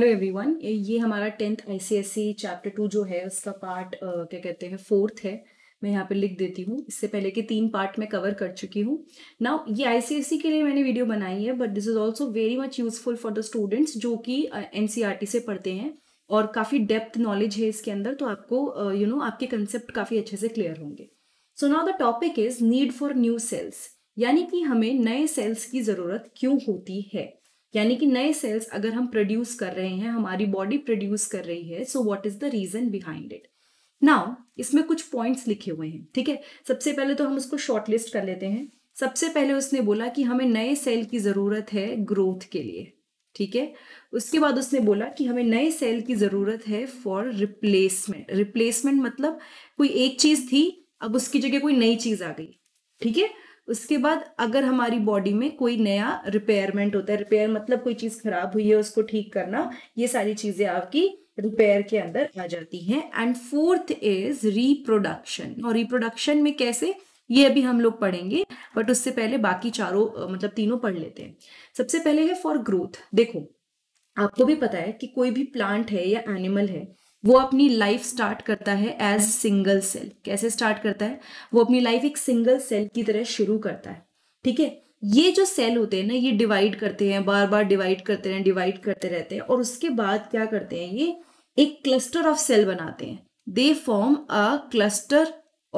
hello everyone ये हमारा tenth ICSE chapter two जो है उसका पार्ट क्या कहते हैं फोर्थ है मैं यहाँ पे लिख देती हूँ इससे पहले के तीन पार्ट मैं कवर कर चुकी हूँ नाउ ये आईसीएसई के लिए मैंने वीडियो बनाई है but this is also very much useful for the students जो कि एनसीईआरटी e से पढ़ते हैं और काफ़ी डेप्थ नॉलेज है इसके अंदर तो आपको you uh, know you know, आपके कंसेप्ट काफ़ी अच्छे से क्लियर होंगे so now the topic is need for new cells यानी कि हमें नए सेल्स की ज़रूरत क्यों होती है यानी कि नए सेल्स अगर हम प्रोड्यूस कर रहे हैं हमारी बॉडी प्रोड्यूस कर रही है so what is the reason behind it now इसमें कुछ पॉइंट्स लिखे हुए हैं ठीक है सबसे पहले तो हम उसको शॉर्टलिस्ट कर लेते हैं सबसे पहले उसने बोला कि हमें नए सेल की ज़रूरत है ग्रोथ के लिए ठीक है उसके बाद उसने बोला कि हमें नए सेल की ज़रूरत है फॉर रिप्लेसमेंट रिप्लेसमेंट मतलब कोई एक चीज़ थी अब उसकी जगह कोई नई चीज़ आ गई ठीक है उसके बाद अगर हमारी बॉडी में कोई नया रिपेयरमेंट होता है रिपेयर मतलब कोई चीज़ खराब हुई है उसको ठीक करना ये सारी चीज़ें आपकी रिपेयर के अंदर आ जाती हैं एंड फोर्थ इज रिप्रोडक्शन और रिप्रोडक्शन में कैसे ये अभी हम लोग पढ़ेंगे बट उससे पहले बाकी चारों मतलब तीनों पढ़ लेते हैं सबसे पहले है फॉर ग्रोथ देखो आपको भी पता है कि कोई भी प्लांट है या एनिमल है वो अपनी लाइफ स्टार्ट करता है एज सिंगल सेल कैसे स्टार्ट करता है वो अपनी लाइफ एक सिंगल सेल की तरह शुरू करता है ठीक है ये जो सेल होते हैं ना ये डिवाइड करते हैं बार बार डिवाइड करते हैं डिवाइड करते रहते हैं और उसके बाद क्या करते हैं ये एक क्लस्टर ऑफ सेल बनाते हैं they form a cluster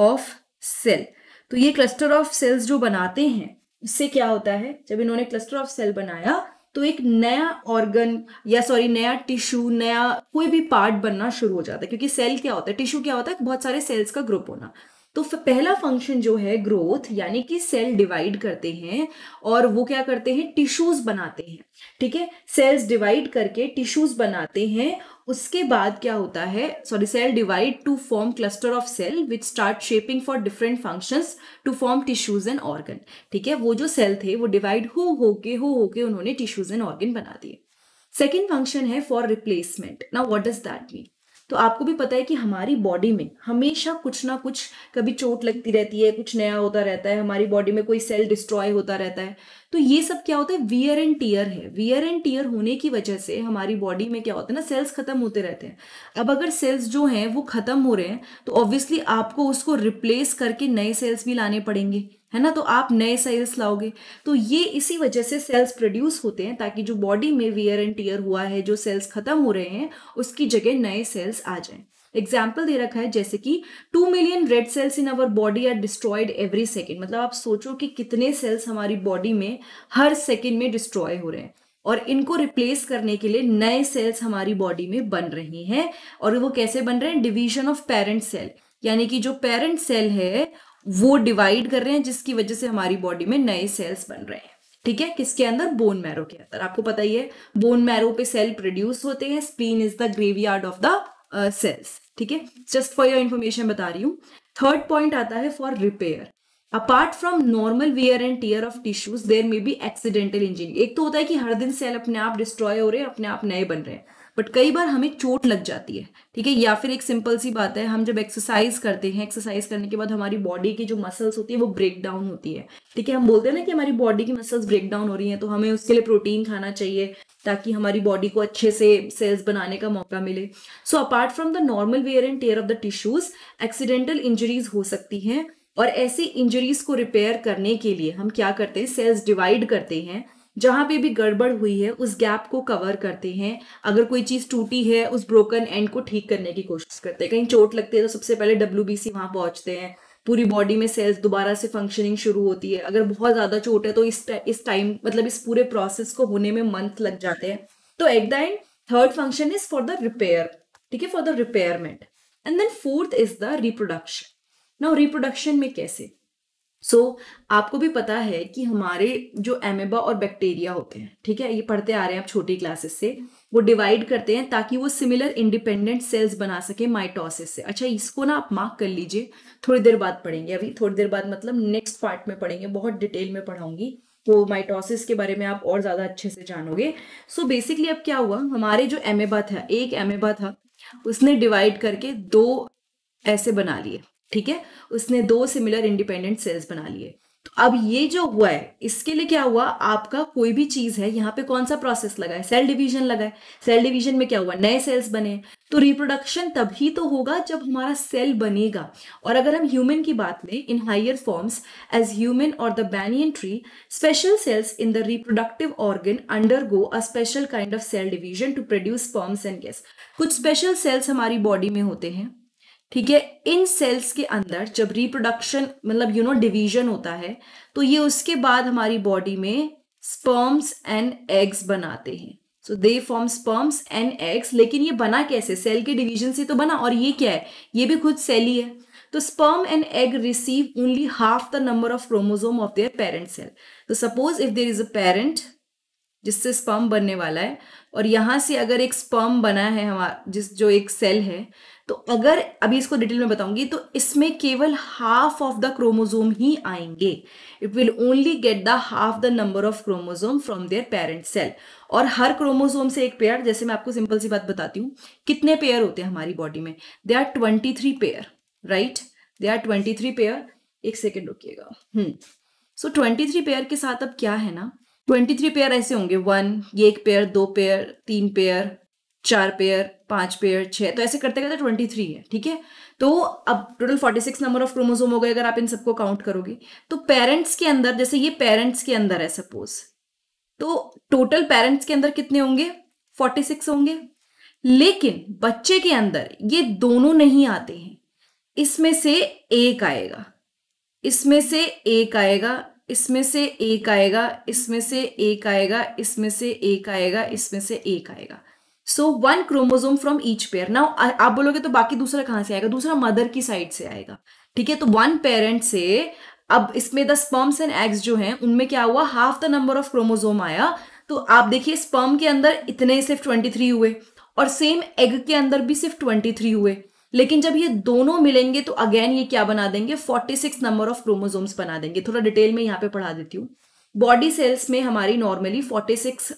of cell तो ये क्लस्टर ऑफ सेल्स जो बनाते हैं इससे क्या होता है जब इन्होंने क्लस्टर ऑफ सेल बनाया तो एक नया ऑर्गन या सॉरी नया टिश्यू नया कोई भी पार्ट बनना शुरू हो जाता है क्योंकि सेल क्या होता है टिश्यू क्या होता है बहुत सारे सेल्स का ग्रुप होना तो पहला फंक्शन जो है ग्रोथ यानी कि सेल डिवाइड करते हैं और वो क्या करते हैं टिश्यूज बनाते हैं ठीक है सेल्स डिवाइड करके टिश्यूज बनाते हैं उसके बाद क्या होता है sorry cell divide to form cluster of cell which start shaping for different functions to form tissues and organ ठीक है वो जो सेल थे वो डिवाइड हो होके हो होके उन्होंने टिश्यूज एंड ऑर्गन बना दिए सेकेंड फंक्शन है फॉर रिप्लेसमेंट ना वॉट डज दैट मीन तो आपको भी पता है कि हमारी बॉडी में हमेशा कुछ ना कुछ कभी चोट लगती रहती है कुछ नया होता रहता है हमारी बॉडी में कोई सेल डिस्ट्रॉय होता रहता है तो ये सब क्या होता है वियर एंड टीयर है वियर एंड टीयर होने की वजह से हमारी बॉडी में क्या होता है ना सेल्स खत्म होते रहते हैं अब अगर सेल्स जो हैं वो खत्म हो रहे हैं तो ऑब्वियसली आपको उसको रिप्लेस करके नए सेल्स भी लाने पड़ेंगे है ना तो आप नए सेल्स लाओगे तो ये इसी वजह से सेल्स प्रोड्यूस होते हैं ताकि जो बॉडी में वियर एंड टीयर हुआ है जो सेल्स खत्म हो रहे हैं उसकी जगह नए सेल्स आ जाएं एग्जाम्पल दे रखा है जैसे कि two million red cells in our body are destroyed every second मतलब आप सोचो कि कितने सेल्स हमारी बॉडी में हर सेकेंड में डिस्ट्रॉय हो रहे हैं और इनको रिप्लेस करने के लिए नए सेल्स हमारी बॉडी में बन रही हैं और वो कैसे बन रहे हैं डिवीजन ऑफ पेरेंट सेल यानी कि जो पेरेंट सेल है वो डिवाइड कर रहे हैं जिसकी वजह से हमारी बॉडी में नए सेल्स बन रहे हैं ठीक है किसके अंदर बोन मैरो के अंदर आपको पता ही है बोन मैरो पे सेल प्रोड्यूस होते हैं spleen is the graveyard of the cells ठीक है जस्ट फॉर योर इन्फॉर्मेशन बता रही हूँ थर्ड पॉइंट आता है for repair apart from normal wear and tear of tissues there may be accidental injury एक तो होता है कि हर दिन सेल अपने आप डिस्ट्रॉय हो रहे हैं अपने आप नए बन रहे हैं बट कई बार हमें चोट लग जाती है ठीक है या फिर एक सिंपल सी बात है हम जब एक्सरसाइज करते हैं एक्सरसाइज करने के बाद हमारी बॉडी की जो मसल्स होती है वो ब्रेक डाउन होती है ठीक है हम बोलते हैं ना कि हमारी बॉडी की मसल्स ब्रेक डाउन हो रही हैं तो हमें उसके लिए प्रोटीन खाना चाहिए ताकि हमारी बॉडी को अच्छे से सेल्स बनाने का मौका मिले so apart from the normal wear and tear of the tissues accidental injuries हो सकती हैं और ऐसी इंजरीज को रिपेयर करने के लिए हम क्या करते हैं सेल्स डिवाइड करते हैं जहाँ पे भी गड़बड़ हुई है उस गैप को कवर करते हैं अगर कोई चीज़ टूटी है उस ब्रोकन एंड को ठीक करने की कोशिश करते हैं कहीं चोट लगती है तो सबसे पहले डब्ल्यू बी सी वहाँ पहुँचते हैं पूरी बॉडी में सेल्स दोबारा से फंक्शनिंग शुरू होती है अगर बहुत ज़्यादा चोट है तो इस इस टाइम मतलब इस पूरे प्रोसेस को होने में मंथ लग जाते हैं तो at the end third function is for the repair ठीक है for the repairment and then fourth is the reproduction now reproduction में कैसे सो so, आपको भी पता है कि हमारे जो एमेबा और बैक्टीरिया होते हैं ठीक है ये पढ़ते आ रहे हैं आप छोटी क्लासेस से वो डिवाइड करते हैं ताकि वो सिमिलर इंडिपेंडेंट सेल्स बना सके माइटोसिस से अच्छा इसको ना आप मार्क कर लीजिए थोड़ी देर बाद पढ़ेंगे अभी थोड़ी देर बाद मतलब नेक्स्ट पार्ट में पढ़ेंगे बहुत डिटेल में पढ़ाऊंगी तो माइटोसिस के बारे में आप और ज़्यादा अच्छे से जानोगे सो so, बेसिकली अब क्या हुआ हमारे जो एमेबा था एक एमेबा था उसने डिवाइड करके दो ऐसे बना लिए ठीक है उसने दो सिमिलर इंडिपेंडेंट सेल्स बना लिए तो अब ये जो हुआ है इसके लिए क्या हुआ आपका कोई भी चीज है यहाँ पे कौन सा प्रोसेस लगा है सेल डिवीजन लगा है सेल डिवीजन में क्या हुआ नए सेल्स बने तो रिप्रोडक्शन तभी तो होगा जब हमारा सेल बनेगा और अगर हम ह्यूमन की बात लें in higher forms as human और the banyan tree special cells in the reproductive organ undergo a special kind of cell division to produce forms and guess कुछ स्पेशल सेल्स हमारी बॉडी में होते हैं ठीक है इन सेल्स के अंदर जब रिप्रोडक्शन मतलब यू नो डिवीजन होता है तो ये उसके बाद हमारी बॉडी में स्पर्म्स एंड एग्स बनाते हैं so they form sperms and eggs लेकिन ये बना कैसे सेल के डिवीजन से तो बना और ये क्या है ये भी खुद सेल ही है तो sperm and egg receive only half the number of chromosome of their parent cell तो suppose if there is a parent जिससे स्पर्म बनने वाला है और यहाँ से अगर एक स्पर्म बना है हमारा जिस जो एक सेल है तो अगर अभी इसको डिटेल में बताऊंगी तो इसमें केवल हाफ ऑफ द क्रोमोजोम ही आएंगे it will only get the half the number of chromosome from their parent cell और हर क्रोमोजोम से एक पेयर जैसे मैं आपको सिंपल सी बात बताती हूँ कितने पेयर होते हैं हमारी बॉडी में they are twenty three pair right they are twenty three pair एक सेकेंड रुकीगा सो ट्वेंटी थ्री पेयर के साथ अब क्या है ना ट्वेंटी थ्री पेयर ऐसे होंगे वन ये एक पेयर दो पेयर तीन पेयर चार पेयर पांच पेयर छह तो ऐसे करते करते ट्वेंटी थ्री है ठीक है तो अब total forty six number of chromosome हो गए अगर आप इन सबको काउंट करोगे तो पेरेंट्स के अंदर जैसे ये पेरेंट्स के अंदर है सपोज तो टोटल पेरेंट्स के अंदर कितने होंगे फोर्टी सिक्स होंगे लेकिन बच्चे के अंदर ये दोनों नहीं आते हैं इसमें से एक आएगा इसमें से एक आएगा इसमें से एक आएगा इसमें से एक आएगा इसमें से एक आएगा इसमें से एक आएगा so one chromosome from each pair ना आप बोलोगे तो बाकी दूसरा कहां से आएगा दूसरा मदर की साइड से आएगा ठीक है तो वन पेरेंट से अब इसमें द स्पर्म्स एंड एग्स जो हैं उनमें क्या हुआ half the number of chromosome आया तो आप देखिए स्पर्म के अंदर इतने सिर्फ ट्वेंटी थ्री हुए और सेम एग के अंदर भी सिर्फ ट्वेंटी थ्री हुए लेकिन जब ये दोनों मिलेंगे तो अगेन ये क्या बना देंगे 46 नंबर ऑफ क्रोमोजोम्स बना देंगे थोड़ा डिटेल में यहाँ पे पढ़ा देती हूँ बॉडी सेल्स में हमारी नॉर्मली 46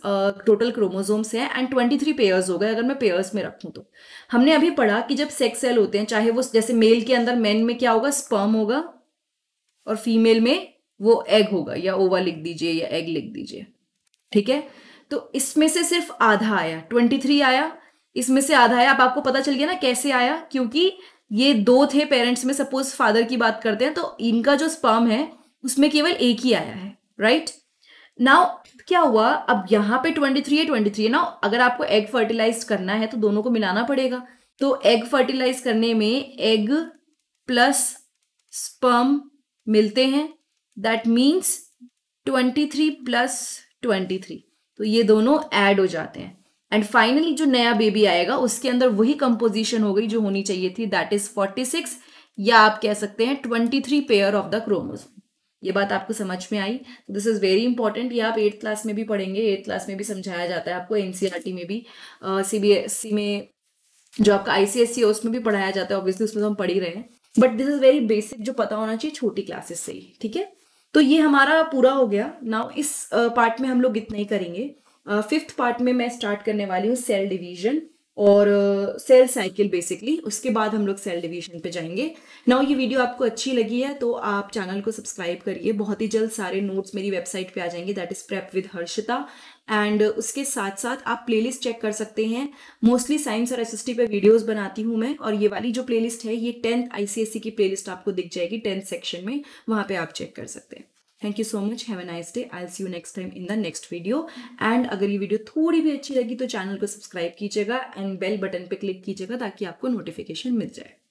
टोटल क्रोमोजोम्स हैं एंड 23 पेयर्स हो गए अगर मैं पेयर्स में रखूं तो हमने अभी पढ़ा कि जब सेक्स सेल होते हैं चाहे वो जैसे मेल के अंदर मैन में क्या होगा स्पर्म होगा और फीमेल में वो एग होगा या ओवा लिख दीजिए या एग लिख दीजिए ठीक है तो इसमें से सिर्फ आधा आया थ्री आया इसमें से आधा है अब आपको पता चल गया ना कैसे आया क्योंकि ये दो थे पेरेंट्स में सपोज फादर की बात करते हैं तो इनका जो स्पर्म है उसमें केवल एक ही आया है राइट नाउ क्या हुआ अब यहाँ पे ट्वेंटी थ्री है ट्वेंटी थ्री है ना अगर आपको एग फर्टिलाइज करना है तो दोनों को मिलाना पड़ेगा तो एग फर्टिलाइज करने में एग प्लस स्पर्म मिलते हैं that means twenty three plus twenty three तो ये दोनों ऐड हो जाते हैं एंड फाइनली जो नया बेबी आएगा उसके अंदर वही कंपोजिशन हो गई जो होनी चाहिए थी दैट इज 46 या आप कह सकते हैं 23 पेयर ऑफ द क्रोमोज ये बात आपको समझ में आई दिस इज वेरी इंपॉर्टेंट ये आप एट्थ क्लास में भी पढ़ेंगे एट्थ क्लास में भी समझाया जाता है आपको एनसीईआरटी e में भी सी बी एस सी में जो आपका आईसीएससी e है उसमें भी पढ़ाया जाता है ऑब्वियसली उसमें तो हम पढ़ ही रहे हैं but this is very basic जो पता होना चाहिए छोटी क्लासेस से ही ठीक है तो ये हमारा पूरा हो गया नाउ इस पार्ट में हम लोग इतना ही करेंगे फिफ्थ uh, पार्ट में मैं स्टार्ट करने वाली हूँ सेल डिवीजन और सेल साइकिल बेसिकली उसके बाद हम लोग सेल डिवीजन पे जाएंगे नाउ ये वीडियो आपको अच्छी लगी है तो आप चैनल को सब्सक्राइब करिए बहुत ही जल्द सारे नोट्स मेरी वेबसाइट पे आ जाएंगे that is prep with Harshita and उसके साथ साथ आप प्लेलिस्ट चेक कर सकते हैं मोस्टली साइंस और एसएसटी पे वीडियोस बनाती हूँ मैं और ये वाली जो प्लेलिस्ट है ये टेंथ आईसीएससी e की प्लेलिस्ट आपको दिख जाएगी टेंथ सेक्शन में वहाँ पे आप चेक कर सकते हैं thank you so much have a nice day I see you next time in the next video and अगर ये वीडियो थोड़ी भी अच्छी लगी तो चैनल को सब्सक्राइब कीजिएगा एंड बेल बटन पर क्लिक कीजिएगा ताकि आपको नोटिफिकेशन मिल जाए